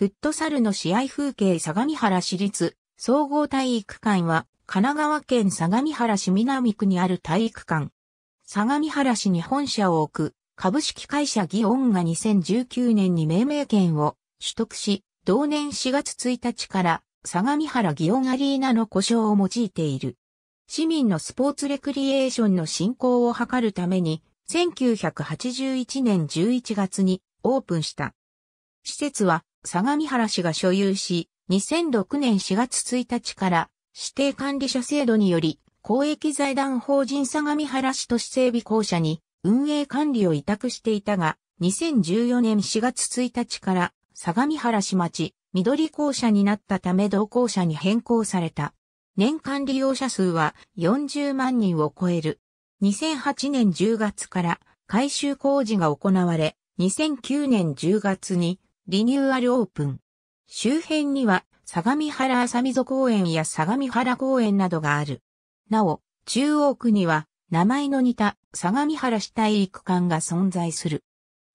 フットサルの試合風景相模原市立総合体育館は神奈川県相模原市南区にある体育館。相模原市に本社を置く株式会社ギオンが2019年に命名権を取得し、同年4月1日から相模原ギオンアリーナの故障を用いている。市民のスポーツレクリエーションの振興を図るために、1981年11月にオープンした。施設は相模原市が所有し、2006年4月1日から指定管理者制度により、公益財団法人相模原市都市整備公社に運営管理を委託していたが、2014年4月1日から相模原市町緑校舎になったため同校舎に変更された。年間利用者数は40万人を超える。2008年10月から改修工事が行われ、2009年10月にリニューアルオープン。周辺には、相模原浅溝公園や相模原公園などがある。なお、中央区には、名前の似た相模原市体育館が存在する。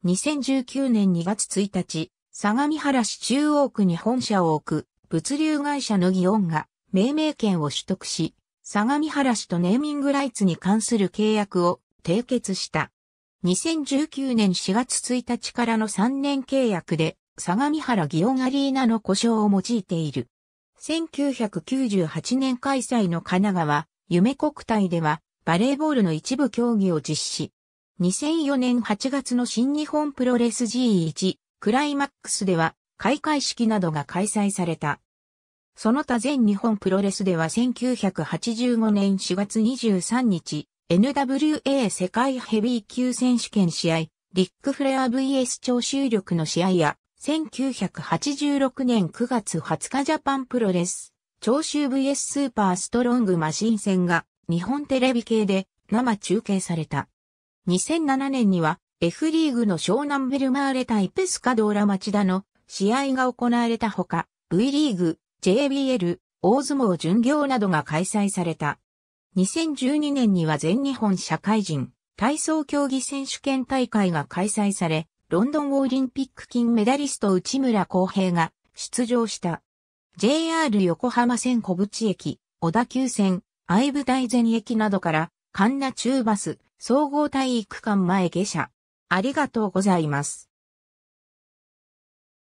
2019年2月1日、相模原市中央区に本社を置く物流会社の祇園が命名権を取得し、相模原市とネーミングライツに関する契約を締結した。2019年4月1日からの3年契約で相模原祇園アリーナの故障を用いている。1998年開催の神奈川、夢国体では、バレーボールの一部競技を実施。2004年8月の新日本プロレス G1 クライマックスでは開会式などが開催された。その他全日本プロレスでは1985年4月23日 NWA 世界ヘビー級選手権試合リックフレア VS 超収力の試合や1986年9月20日ジャパンプロレス、長州 VS スーパーストロングマシン戦が日本テレビ系で生中継された。2007年には F リーグの湘南ベルマーレ対ペスカドーラ町田の試合が行われたほか、V リーグ、JBL、大相撲巡業などが開催された。2012年には全日本社会人体操競技選手権大会が開催され、ロンドンオリンピック金メダリスト内村航平が出場した。JR 横浜線小淵駅、小田急線、愛部大前駅などから神奈中バス、総合体育館前下車。ありがとうございます。